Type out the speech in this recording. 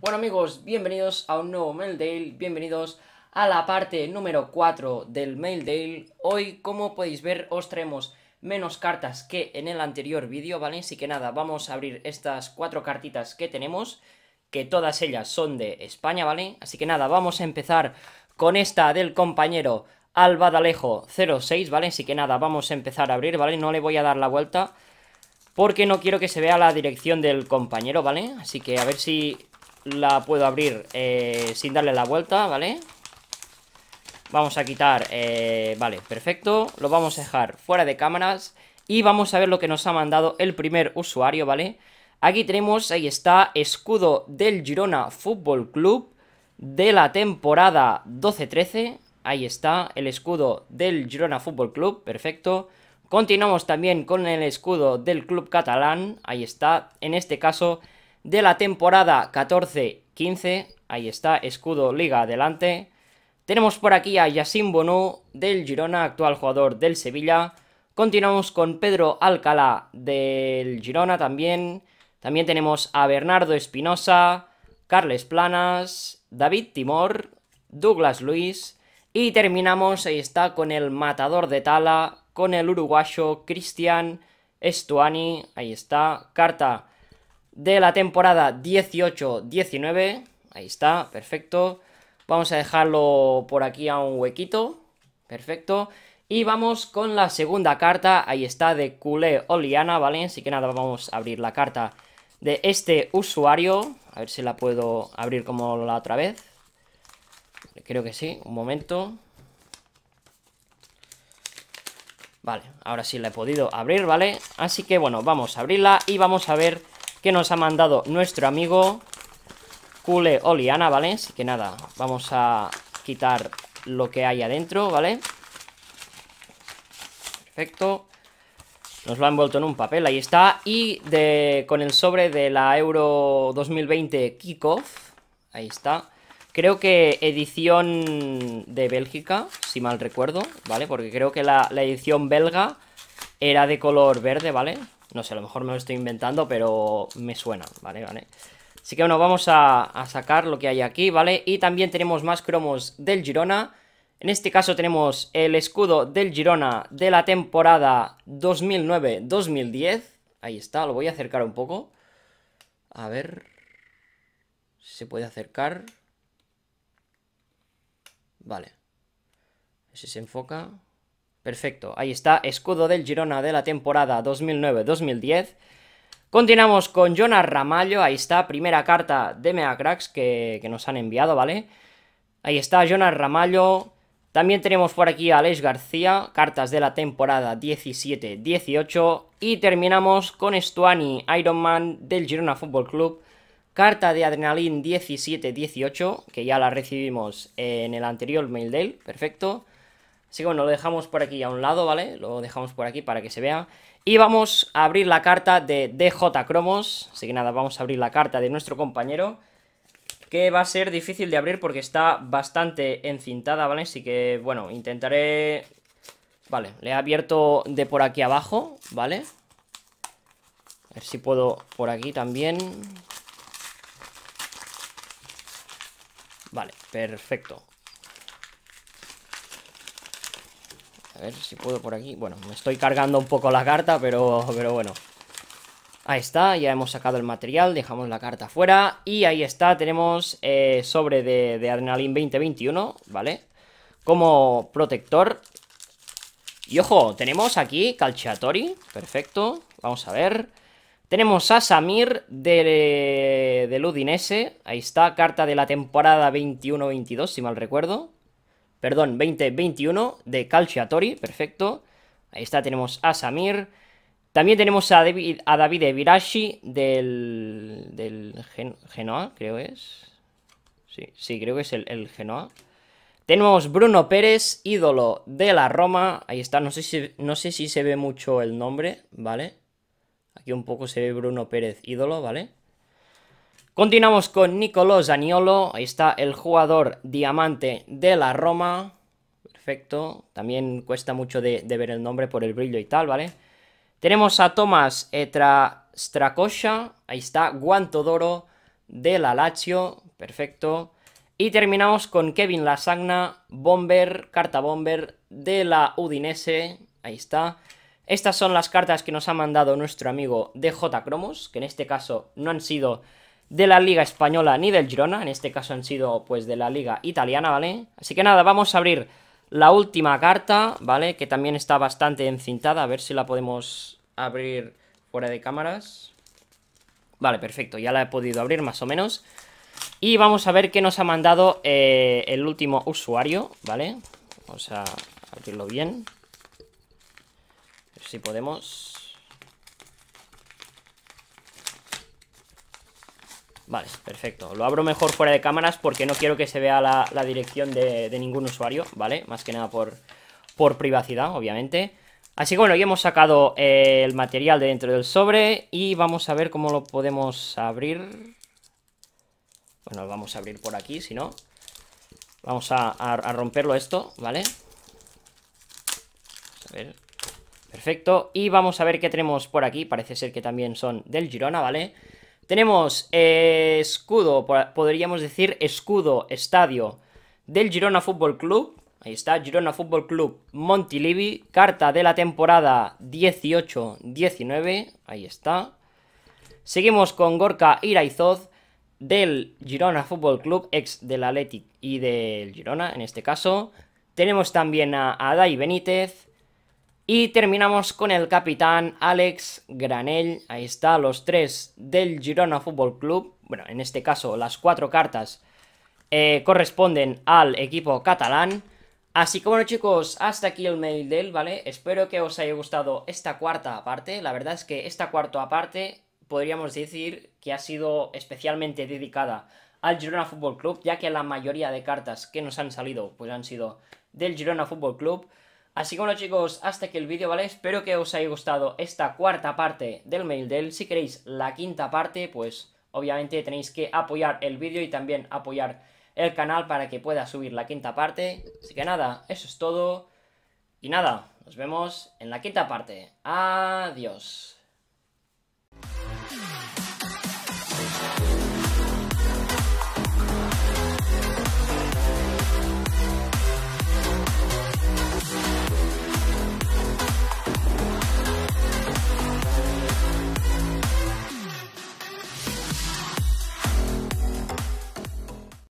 Bueno amigos, bienvenidos a un nuevo Mail Dale. bienvenidos a la parte número 4 del Mail Dale. Hoy, como podéis ver, os traemos menos cartas que en el anterior vídeo, ¿vale? Así que nada, vamos a abrir estas cuatro cartitas que tenemos, que todas ellas son de España, ¿vale? Así que nada, vamos a empezar con esta del compañero Albadalejo 06, ¿vale? Así que nada, vamos a empezar a abrir, ¿vale? No le voy a dar la vuelta porque no quiero que se vea la dirección del compañero, ¿vale? Así que a ver si la puedo abrir eh, sin darle la vuelta, ¿vale? Vamos a quitar, eh, vale, perfecto. Lo vamos a dejar fuera de cámaras y vamos a ver lo que nos ha mandado el primer usuario, ¿vale? Aquí tenemos, ahí está, escudo del Girona Fútbol Club de la temporada 12-13. Ahí está, el escudo del Girona Fútbol Club, perfecto. Continuamos también con el escudo del club catalán, ahí está, en este caso de la temporada 14-15. Ahí está, escudo liga adelante. Tenemos por aquí a Yassin Bonú del Girona, actual jugador del Sevilla. Continuamos con Pedro Alcalá del Girona también. También tenemos a Bernardo Espinosa, Carles Planas, David Timor, Douglas Luis. Y terminamos, ahí está, con el matador de Tala, con el uruguayo Cristian Estuani. Ahí está, carta de la temporada 18-19. Ahí está, perfecto. Vamos a dejarlo por aquí a un huequito. Perfecto. Y vamos con la segunda carta. Ahí está, de Kule Oliana, ¿vale? Así que nada, vamos a abrir la carta de este usuario. A ver si la puedo abrir como la otra vez. Creo que sí, un momento. Vale, ahora sí la he podido abrir, ¿vale? Así que bueno, vamos a abrirla y vamos a ver que nos ha mandado nuestro amigo Cule Oliana, ¿vale? Así que nada, vamos a quitar lo que hay adentro, ¿vale? Perfecto. Nos lo ha envuelto en un papel, ahí está. Y de, con el sobre de la Euro 2020 Kickoff, ahí está. Creo que edición de Bélgica, si mal recuerdo, ¿vale? Porque creo que la, la edición belga era de color verde, ¿vale? No sé, a lo mejor me lo estoy inventando, pero me suena, ¿vale? Vale. Así que bueno, vamos a, sacar lo que hay aquí, ¿vale? Y también tenemos más cromos del Girona. En este caso tenemos el escudo del Girona de la temporada 2009-2010. Ahí está, lo voy a acercar un poco. A ver si se puede acercar. Vale. Si se enfoca. Perfecto, ahí está, escudo del Girona de la temporada 2009-2010. Continuamos con Jonas Ramallo, ahí está, primera carta de Meacrax que, que nos han enviado, ¿vale? Ahí está Jonas Ramallo. También tenemos por aquí a Alex García, cartas de la temporada 17-18. Y terminamos con Stuani, Ironman del Girona Fútbol Club, carta de Adrenalin 17-18, que ya la recibimos en el anterior mail del. perfecto. Así que bueno, lo dejamos por aquí a un lado, ¿vale? Lo dejamos por aquí para que se vea. Y vamos a abrir la carta de DJ Cromos. Así que nada, vamos a abrir la carta de nuestro compañero. Que va a ser difícil de abrir porque está bastante encintada, ¿vale? Así que, bueno, intentaré... Vale, le he abierto de por aquí abajo, ¿vale? A ver si puedo por aquí también. Vale, perfecto. A ver si puedo por aquí. Bueno, me estoy cargando un poco la carta, pero, pero bueno. Ahí está, ya hemos sacado el material, dejamos la carta fuera. Y ahí está, tenemos eh, sobre de, de Adrenalin 2021, ¿vale? Como protector. Y ojo, tenemos aquí Calciatori, perfecto. Vamos a ver. Tenemos a Samir de, Ludinese. Ahí está, carta de la temporada 21-22, si mal recuerdo perdón, 2021, de Calciatori, perfecto. Ahí está, tenemos a Samir. También tenemos a David, a Evirashi del, del Genoa, creo es. Sí, sí, creo que es el, el, Genoa. Tenemos Bruno Pérez, ídolo de la Roma. Ahí está, no sé, si, no sé si se ve mucho el nombre, ¿vale? Aquí un poco se ve Bruno Pérez, ídolo, ¿vale? Continuamos con Nicolò Zaniolo, ahí está el jugador diamante de la Roma. Perfecto, también cuesta mucho de, ver el nombre por el brillo y tal, ¿vale? Tenemos a Tomás Etra ahí está, Guanto d'Oro de la Lazio, perfecto. Y terminamos con Kevin Lasagna, Bomber, carta Bomber de la Udinese, ahí está. Estas son las cartas que nos ha mandado nuestro amigo DJ Cromos, que en este caso no han sido de la Liga Española ni del Girona, en este caso han sido pues de la Liga Italiana, ¿vale? Así que nada, vamos a abrir la última carta, ¿vale? Que también está bastante encintada, a ver si la podemos abrir fuera de cámaras. Vale, perfecto, ya la he podido abrir más o menos. Y vamos a ver qué nos ha mandado eh, el último usuario, ¿vale? Vamos a abrirlo bien. A ver si podemos... Vale, perfecto. Lo abro mejor fuera de cámaras porque no quiero que se vea la, dirección de, ningún usuario, ¿vale? Más que nada por, por privacidad, obviamente. Así que bueno, ya hemos sacado eh, el material de dentro del sobre y vamos a ver cómo lo podemos abrir. Bueno, lo vamos a abrir por aquí, si no. Vamos a, romperlo esto, ¿vale? a ver. Perfecto. Y vamos a ver qué tenemos por aquí. Parece ser que también son del Girona, ¿vale? vale tenemos eh, escudo, podríamos decir escudo, estadio del Girona Fútbol Club. Ahí está, Girona Fútbol Club Montilivi, carta de la temporada 18-19, ahí está. Seguimos con Gorka Iraizoz del Girona Fútbol Club, ex del Athletic y del Girona en este caso. Tenemos también a Adai Benítez, y terminamos con el capitán Alex Granell. Ahí está, los tres del Girona Fútbol Club. Bueno, en este caso las cuatro cartas eh, corresponden al equipo catalán. Así como bueno chicos, hasta aquí el mail del, ¿vale? Espero que os haya gustado esta cuarta parte. La verdad es que esta cuarta parte podríamos decir que ha sido especialmente dedicada al Girona Fútbol Club, ya que la mayoría de cartas que nos han salido pues han sido del Girona Fútbol Club. Así que bueno chicos, hasta aquí el vídeo, ¿vale? Espero que os haya gustado esta cuarta parte del mail de Si queréis la quinta parte, pues obviamente tenéis que apoyar el vídeo y también apoyar el canal para que pueda subir la quinta parte. Así que nada, eso es todo. Y nada, nos vemos en la quinta parte. Adiós.